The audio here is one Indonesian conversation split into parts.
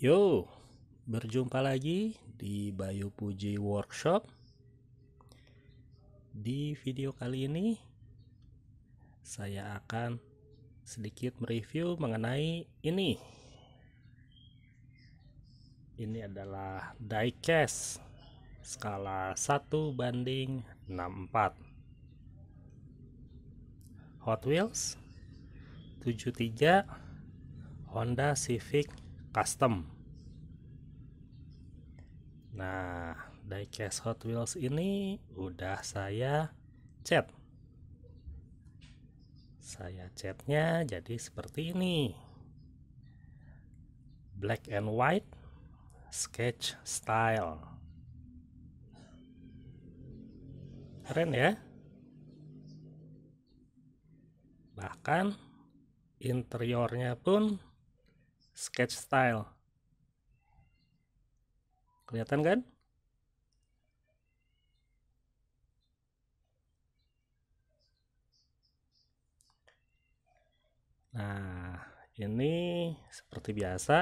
Yo, berjumpa lagi di Bayu Puji Workshop. Di video kali ini, saya akan sedikit mereview mengenai ini. Ini adalah diecast skala 1 banding 64. Hot Wheels 73 Honda Civic Custom Nah, diecast Hot Wheels ini udah saya cat. Saya catnya jadi seperti ini. Black and white sketch style. Keren ya? Bahkan interiornya pun sketch style. Kelihatan kan? Nah, ini seperti biasa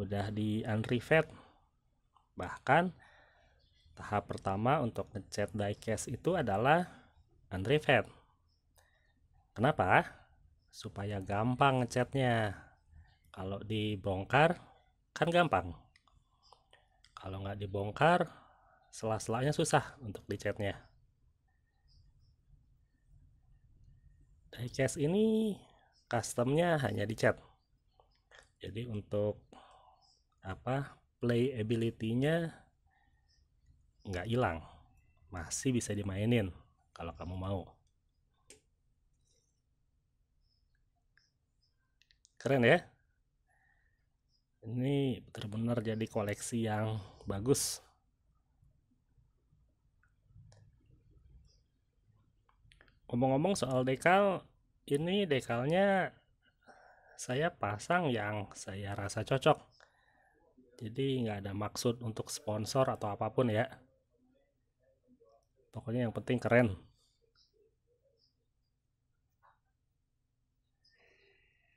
udah di unrivet. Bahkan tahap pertama untuk ngecat diecast itu adalah unrivet. Kenapa? Supaya gampang ngecatnya. Kalau dibongkar kan gampang. Kalau nggak dibongkar, sela-selanya susah untuk dicatnya. Diecast ini customnya hanya dicat. Jadi untuk apa playability-nya nggak hilang, masih bisa dimainin kalau kamu mau. Keren ya? ini benar-benar jadi koleksi yang bagus ngomong-ngomong soal dekal ini dekalnya saya pasang yang saya rasa cocok jadi nggak ada maksud untuk sponsor atau apapun ya pokoknya yang penting keren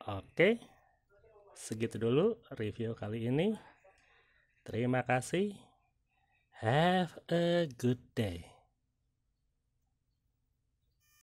oke okay. Segitu dulu review kali ini. Terima kasih. Have a good day.